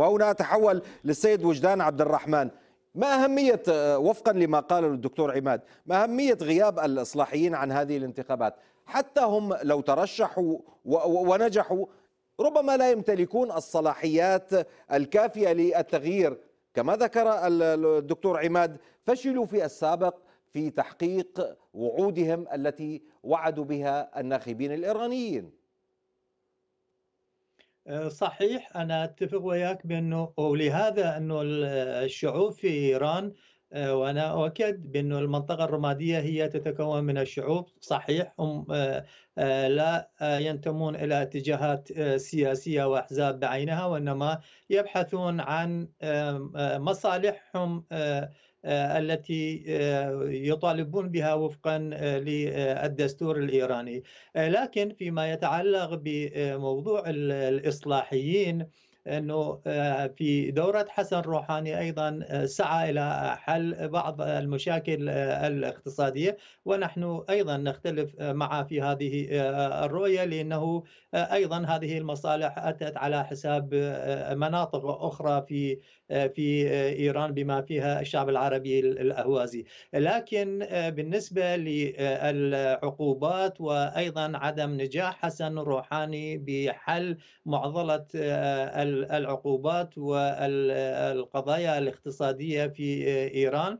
وهنا أتحول للسيد وجدان عبد الرحمن ما أهمية آه، وفقا لما قاله الدكتور عماد ما أهمية غياب الإصلاحيين عن هذه الانتخابات حتى هم لو ترشحوا ونجحوا ربما لا يمتلكون الصلاحيات الكافية للتغيير كما ذكر الدكتور عماد فشلوا في السابق في تحقيق وعودهم التي وعدوا بها الناخبين الإيرانيين آه، صحيح انا اتفق وياك بانه ولهذا انه الشعوب في ايران آه، وانا اؤكد بانه المنطقه الرماديه هي تتكون من الشعوب صحيح هم آه، لا ينتمون الى اتجاهات سياسيه واحزاب بعينها وانما يبحثون عن مصالحهم آه، التي آه، يطالبون بها وفقا آه، للدستور الايراني لكن فيما يتعلق بموضوع الاصلاحيين انه آه، في دوره حسن روحاني ايضا آه، سعى الى حل بعض المشاكل آه، الاقتصاديه ونحن ايضا نختلف معه في هذه الرؤيه لانه ايضا هذه المصالح اتت على حساب مناطق اخرى في في ايران بما فيها الشعب العربي الاهوازي لكن بالنسبه للعقوبات وايضا عدم نجاح حسن روحاني بحل معضله العقوبات والقضايا الاقتصادية في إيران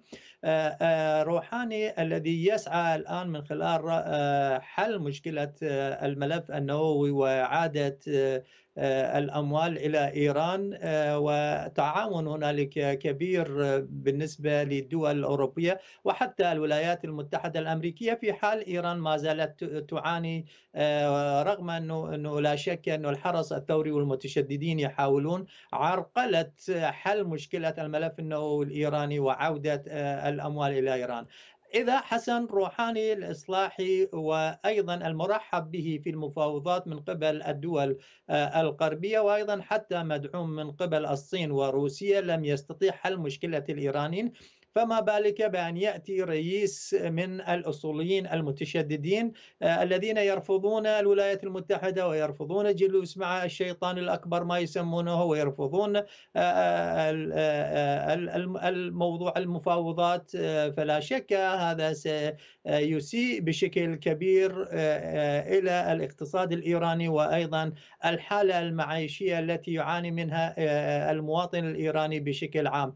روحاني الذي يسعى الآن من خلال آه، حل مشكلة آه، الملف النووي وإعادة آه، آه، الاموال الى ايران آه، وتعاون هنالك كبير آه، بالنسبه للدول الاوروبيه وحتى الولايات المتحده الامريكيه في حال ايران ما زالت تعاني رغم انه لا شك أن الحرس الثوري والمتشددين يحاولون عرقله حل مشكله الملف النووي الايراني وعوده الاموال الى ايران. إذا حسن روحاني الإصلاحي وأيضا المرحب به في المفاوضات من قبل الدول آه، الغربية وأيضا حتى مدعوم من قبل الصين وروسيا لم يستطيع حل مشكلة الإيرانيين فما بالك بأن يأتي رئيس من الأصوليين المتشددين آه، الذين يرفضون الولايات المتحدة ويرفضون الجلوس مع الشيطان الأكبر ما يسمونه ويرفضون آه، آه، الموضوع المفاوضات فلا شك هذا سيسيء بشكل كبير إلى الاقتصاد الإيراني وأيضا الحالة المعيشية التي يعاني منها المواطن الإيراني بشكل عام